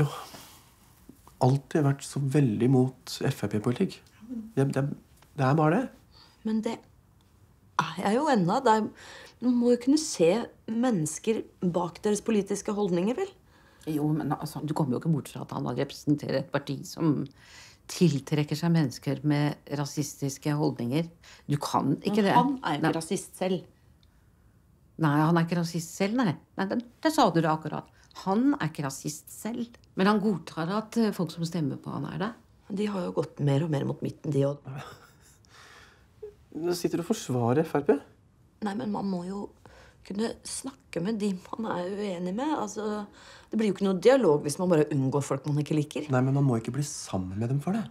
jo alltid vært så veldig mot Frp-politikk. Det, det, det, er bare det. Men det er jo ennå. Man må jo kunne se mennesker bak deres politiske holdninger, vel? Jo, men altså, Du kommer jo ikke bort fra at han representerer et parti som tiltrekker seg mennesker med rasistiske holdninger. Du kan ikke men det. Han er jo ikke rasist selv. Nei, han er ikke rasist selv, nei. nei det, det, sa du det akkurat. Han er ikke rasist selv. Men han godtar at eh, folk som stemmer på han er det. De har jo gått mer og mer mot midten, de òg. Nå sitter du og forsvarer Frp. Nei, men man må jo kunne snakke med de man er uenig med. Altså, det blir jo ikke noe dialog hvis man bare unngår folk man ikke liker. Nei, men man må ikke bli sammen med dem for det.